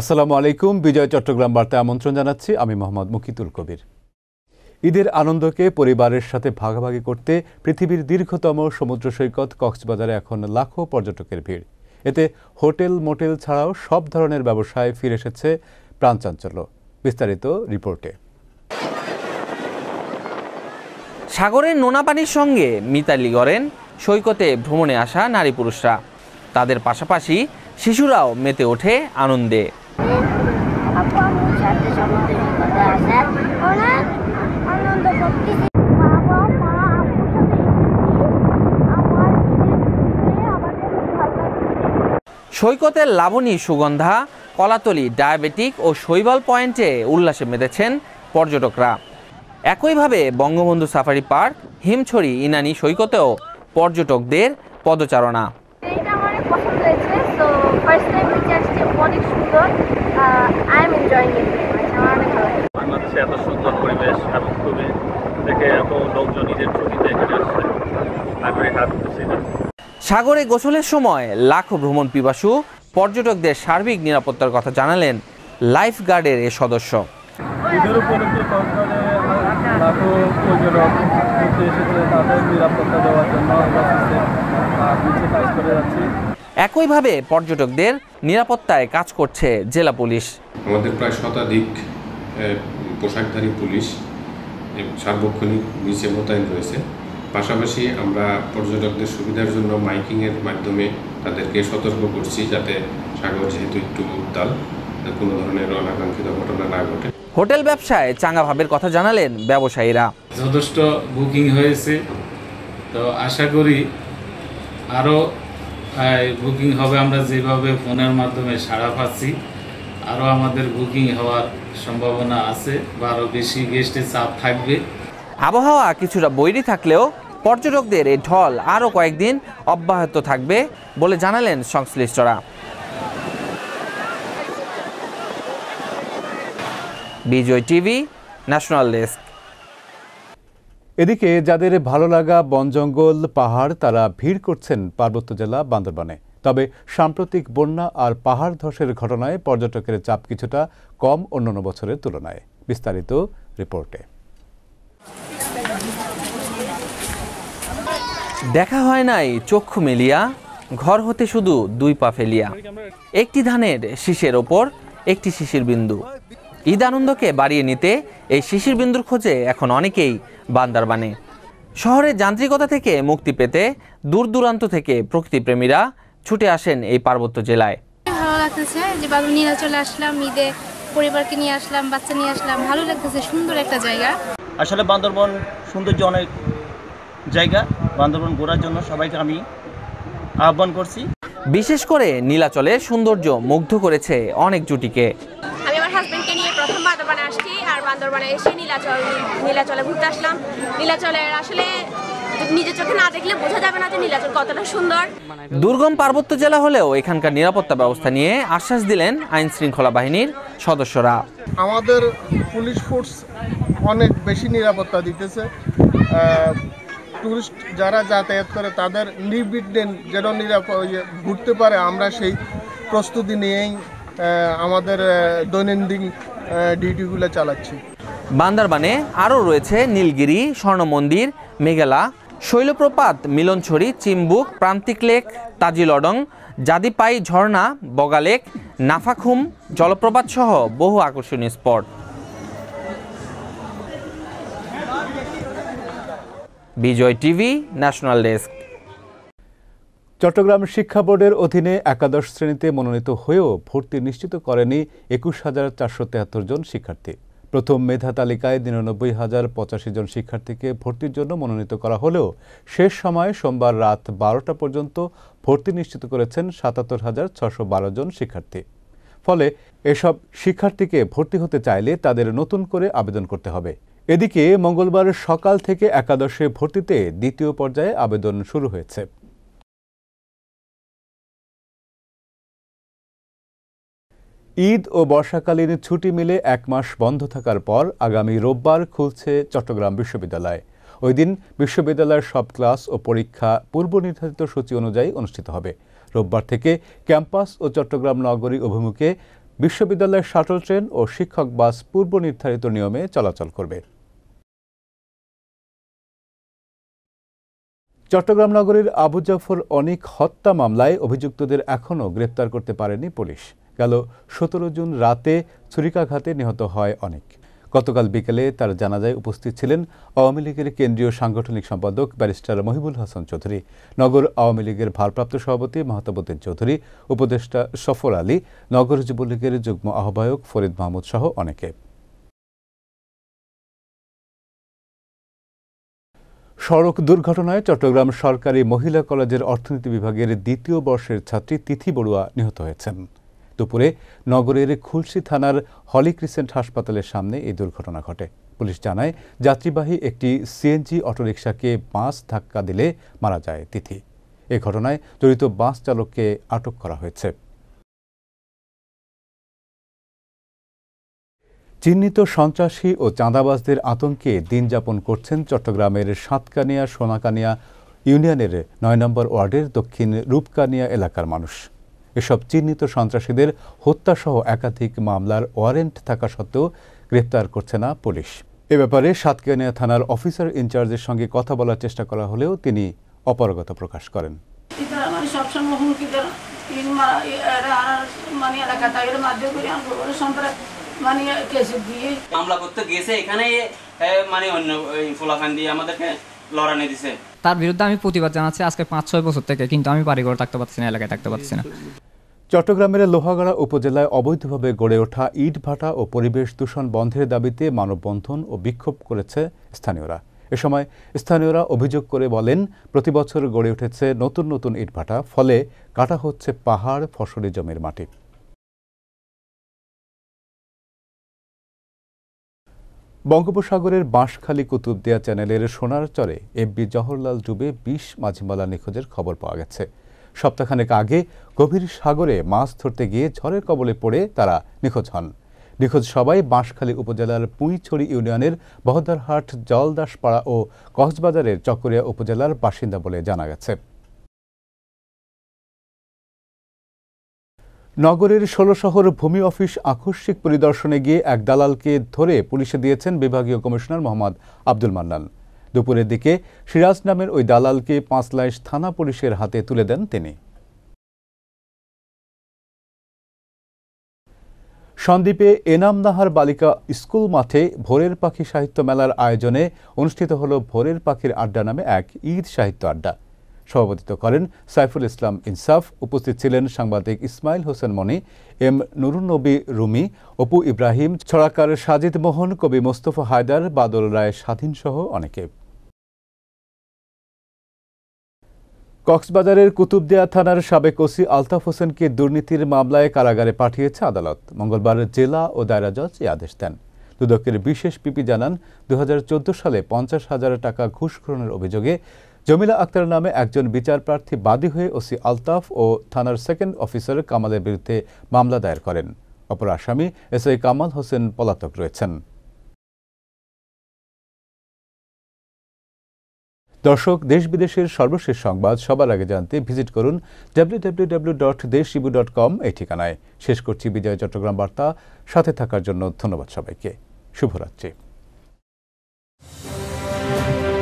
আসসালামু আলাইকুম বিজয় চট্টগ্রাম বার্তায় আমন্ত্রণ জানাচ্ছি আমি মোহাম্মদ মুকিতুল কবির ঈদের আনন্দকে পরিবারের সাথে ভাগাভাগি করতে পৃথিবীর দীর্ঘতম সমুদ্র সৈকত কক্সবাজারে এখন লাখো পর্যটকের ভিড় এতে হোটেল মোটেল ছাড়াও সব ধরনের ব্যবসায় ফিরে এসেছে প্রাণচাঞ্চল্য বিস্তারিত রিপোর্টে সাগরের নোনা পানির সঙ্গে মিতালি গড়েন সৈকতে ভ্রমণে আসা নারী পুরুষরা তাদের পাশাপাশি শিশুরাও মেতে ওঠে আনন্দে সাথে সমুদ্রে আসার অনেক আনন্দ করতেছি সৈকতের লাবণী সুগন্ধা কলাতলি ডায়াবেটিক ও শৈবাল পয়েন্টে উল্লাসে মেতেছেন পর্যটকরা একইভাবে বঙ্গবন্ধু সাফারি পার্ক হিমছড়ি ইনানি সৈকতেও পর্যটকদের পদচারণা এটা আমার পছন্দ হয়েছে তো ফার্স্ট টাইম অনেক সুন্দর সাগরে গোসলের সময় লাখো ভ্রমণ পিপাসু পর্যটকদের সার্বিক নিরাপত্তার কথা জানালেন লাইফ গার্ডের এ সদস্য এসেছে তাদের নিরাপত্তা দেওয়ার জন্য কাজ করে যাচ্ছি একইভাবে পর্যটকদের নিরাপত্তায় কাজ করছে জেলা পুলিশ আমাদের প্রায় শতাধিক পোশাকধারী পুলিশ সার্বক্ষণিক নিচে মোতায়েন রয়েছে পাশাপাশি আমরা পর্যটকদের সুবিধার জন্য মাইকিংয়ের মাধ্যমে তাদেরকে সতর্ক করছি যাতে সাগর যেহেতু একটু উত্তাল কোনো ধরনের অনাকাঙ্ক্ষিত ঘটনা না ঘটে হোটেল ব্যবসায় চাঙ্গা ভাবের কথা জানালেন ব্যবসায়ীরা যথেষ্ট বুকিং হয়েছে তো আশা করি আরও বুকিং হবে আমরা যেভাবে ফোনের মাধ্যমে সাড়া পাচ্ছি আরও আমাদের বুকিং হওয়ার সম্ভাবনা আছে বা আরও বেশি গেস্টের চাপ থাকবে আবহাওয়া কিছুটা বৈরি থাকলেও পর্যটকদের এই ঢল আরও কয়েকদিন অব্যাহত থাকবে বলে জানালেন সংশ্লিষ্টরা বিজয় টিভি ন্যাশনাল ডেস্ক এদিকে যাদের ভালো লাগা জঙ্গল পাহাড় তারা ভিড় করছেন পার্বত্য জেলা বান্দরবানে তবে সাম্প্রতিক বন্যা আর পাহাড় ধসের ঘটনায় পর্যটকের চাপ কিছুটা কম অন্যান্য বছরের তুলনায় বিস্তারিত রিপোর্টে দেখা হয় নাই চক্ষু মেলিয়া ঘর হতে শুধু দুই পা ফেলিয়া একটি ধানের শীষের ওপর একটি শিশির বিন্দু ঈদ আনন্দকে বাড়িয়ে নিতে এই শিশির বিন্দুর খোঁজে এখন অনেকেই বান্দারবানে শহরের যান্ত্রিকতা থেকে মুক্তি পেতে দূর দূরান্ত থেকে প্রকৃতিপ্রেমীরা ছুটে আসেন এই পার্বত্য জেলায় ভালো আসলাম ঈদে পরিবারকে নিয়ে আসলাম বাচ্চা নিয়ে আসলাম ভালো লাগতেছে সুন্দর একটা জায়গা আসলে বান্দরবন সৌন্দর্য অনেক জায়গা বান্দরবন ঘোরার জন্য সবাইকে আমি আহ্বান করছি বিশেষ করে নীলাচলের সৌন্দর্য মুগ্ধ করেছে অনেক জুটিকে বান্দরবানে এসে নীলাচল নীলাচলে ঘুরতে আসলাম নীলাচলের আসলে নিজের চোখে না দেখলে বোঝা যাবে না যে নীলাচল কতটা সুন্দর দুর্গম পার্বত্য জেলা হলেও এখানকার নিরাপত্তা ব্যবস্থা নিয়ে আশ্বাস দিলেন আইন শৃঙ্খলা বাহিনীর সদস্যরা আমাদের পুলিশ ফোর্স অনেক বেশি নিরাপত্তা দিতেছে টুরিস্ট যারা যাতায়াত করে তাদের নির্বিঘ্নে যেন নিরাপদ ঘুরতে পারে আমরা সেই প্রস্তুতি নিয়েই আমাদের দৈনন্দিন ডিউটিগুলো চালাচ্ছি বান্দারবানে আরও রয়েছে নীলগিরি স্বর্ণমন্দির মেঘালা শৈলপ্রপাত মিলনছড়ি চিম্বুক প্রান্তিক লেক তাজিলডং জাদিপাই ঝর্ণা বগালেক নাফাখুম জলপ্রপাত সহ বহু আকর্ষণীয় spot Bijoy TV national desk Chattogram শিক্ষা বোর্ডের অধীনে একাদশ শ্রেণীতে মনোনীত হয়েও ভর্তি নিশ্চিত করেনি একুশ হাজার চারশো তেহাত্তর জন শিক্ষার্থী প্রথম মেধা তালিকায় নিরানব্বই হাজার পঁচাশি জন শিক্ষার্থীকে ভর্তির জন্য মনোনীত করা হলেও শেষ সময়ে সোমবার রাত বারোটা পর্যন্ত ভর্তি নিশ্চিত করেছেন সাতাত্তর হাজার ছশো বারো জন শিক্ষার্থী ফলে এসব শিক্ষার্থীকে ভর্তি হতে চাইলে তাদের নতুন করে আবেদন করতে হবে এদিকে মঙ্গলবার সকাল থেকে একাদশে ভর্তিতে দ্বিতীয় পর্যায়ে আবেদন শুরু হয়েছে ঈদ ও বর্ষাকালীন ছুটি মিলে এক মাস বন্ধ থাকার পর আগামী রোববার খুলছে চট্টগ্রাম বিশ্ববিদ্যালয় ওই দিন বিশ্ববিদ্যালয়ের সব ক্লাস ও পরীক্ষা পূর্ব নির্ধারিত সূচি অনুযায়ী অনুষ্ঠিত হবে রোববার থেকে ক্যাম্পাস ও চট্টগ্রাম নগরী অভিমুখে বিশ্ববিদ্যালয়ের শাটল ট্রেন ও শিক্ষক বাস পূর্ব নির্ধারিত নিয়মে চলাচল করবে চট্টগ্রাম নগরীর আবু জাফর অনিক হত্যা মামলায় অভিযুক্তদের এখনও গ্রেপ্তার করতে পারেনি পুলিশ গেল সতেরো জুন রাতে ছুরিকাঘাতে নিহত হয় অনেক গতকাল বিকেলে তার জানাজায় উপস্থিত ছিলেন আওয়ামী লীগের কেন্দ্রীয় সাংগঠনিক সম্পাদক ব্যারিস্টার মহিবুল হাসান চৌধুরী নগর আওয়ামী লীগের ভারপ্রাপ্ত সভাপতি মাহতাবুদ্দিন চৌধুরী উপদেষ্টা সফর আলী নগর যুবলীগের যুগ্ম আহ্বায়ক ফরিদ মাহমুদ সহ অনেকে সড়ক দুর্ঘটনায় চট্টগ্রাম সরকারি মহিলা কলেজের অর্থনীতি বিভাগের দ্বিতীয় বর্ষের ছাত্রী তিথি বড়ুয়া নিহত হয়েছেন দুপুরে নগরের খুলশি থানার হলি ক্রিসেন্ট হাসপাতালের সামনে এই দুর্ঘটনা ঘটে পুলিশ জানায় যাত্রীবাহী একটি সিএনজি অটোরিকশাকে বাস ধাক্কা দিলে মারা যায় তিথি এ ঘটনায় জড়িত বাস চালককে আটক করা হয়েছে চিহ্নিত সন্ত্রাসী ও চাঁদাবাজদের আতঙ্কে দিন যাপন করছেন চট্টগ্রামের সাতকানিয়া সোনাকানিয়া ইউনিয়নের নয় নম্বর ওয়ার্ডের দক্ষিণ রূপকানিয়া এলাকার মানুষ এসব চিহ্নিত সন্ত্রাসীদের হত্যাসহ একাধিক মামলার ওয়ারেন্ট থাকা সত্ত্বেও গ্রেপ্তার করছে না পুলিশ এ ব্যাপারে সাতকানিয়া থানার অফিসার ইনচার্জের সঙ্গে কথা বলার চেষ্টা করা হলেও তিনি অপারগতা প্রকাশ করেন মানে মানে মানে তার বিরুদ্ধে আমি প্রতিবাদ জানাচ্ছি আজকে পাঁচ ছয় বছর থেকে কিন্তু আমি বাড়িঘর থাকতে পারছি না এলাকায় থাকতে পারছি না চট্টগ্রামের লোহাগাড়া উপজেলায় অবৈধভাবে গড়ে ওঠা ইটভাটা ও পরিবেশ দূষণ বন্ধের দাবিতে মানববন্ধন ও বিক্ষোভ করেছে স্থানীয়রা এ সময় স্থানীয়রা অভিযোগ করে বলেন প্রতি বছর গড়ে উঠেছে নতুন নতুন ইটভাটা ফলে কাটা হচ্ছে পাহাড় ফসলি জমির মাটি বঙ্গোপসাগরের বাঁশখালী কুতুবদিয়া চ্যানেলের সোনার চরে এমবি জহরলাল ডুবে বিশ মাঝিমালা নিখোঁজের খবর পাওয়া গেছে সপ্তাহখানেক আগে গভীর সাগরে মাছ ধরতে গিয়ে ঝড়ের কবলে পড়ে তারা নিখোঁজ হন নিখোঁজ সবাই বাঁশখালী উপজেলার পুঁইছড়ি ইউনিয়নের বহদ্দারহাট জলদাসপাড়া ও কক্সবাজারের চকরিয়া উপজেলার বাসিন্দা বলে জানা গেছে নগরের ষোলশহর ভূমি অফিস আকস্মিক পরিদর্শনে গিয়ে এক দালালকে ধরে পুলিশে দিয়েছেন বিভাগীয় কমিশনার মোহাম্মদ আব্দুল মান্নান দুপুরের দিকে সিরাজ নামের ওই দালালকে পাঁচলাইশ থানা পুলিশের হাতে তুলে দেন তিনি সন্দ্বীপে এনাম নাহার বালিকা স্কুল মাঠে ভোরের পাখি সাহিত্য মেলার আয়োজনে অনুষ্ঠিত হল ভোরের পাখির আড্ডা নামে এক ঈদ সাহিত্য আড্ডা সভাপতিত্ব করেন সাইফুল ইসলাম ইনসাফ উপস্থিত ছিলেন সাংবাদিক ইসমাইল হোসেন মনি এম নুরুনবী রুমি অপু ইব্রাহিম ছড়াকার সাজিদ মোহন কবি মোস্তফা হায়দার বাদল রায় স্বাধীনসহ অনেকে কক্সবাজারের কুতুবদিয়া থানার সাবেক ওসি আলতাফ হোসেনকে দুর্নীতির মামলায় কারাগারে পাঠিয়েছে আদালত মঙ্গলবার জেলা ও দায়রা জজ এই আদেশ দেন দুদকের বিশেষ পিপি জানান দু সালে পঞ্চাশ হাজার টাকা ঘুষ গ্রহণের অভিযোগে জমিলা আক্তার নামে একজন বিচার প্রার্থী বাদী হয়ে ওসি আলতাফ ও থানার সেকেন্ড অফিসার কামালের বিরুদ্ধে মামলা দায়ের করেন অপর আসামি এস কামাল হোসেন পলাতক রয়েছেন দর্শক দেশ বিদেশের সর্বশেষ সংবাদ সবার আগে জানতে ভিজিট করুন W dot Deshibu dot com এই ঠিকানায় শেষ করছি বিজয় চট্টগ্রাম বার্তা সাথে থাকার জন্য ধন্যবাদ সবাইকে শুভরাত্রি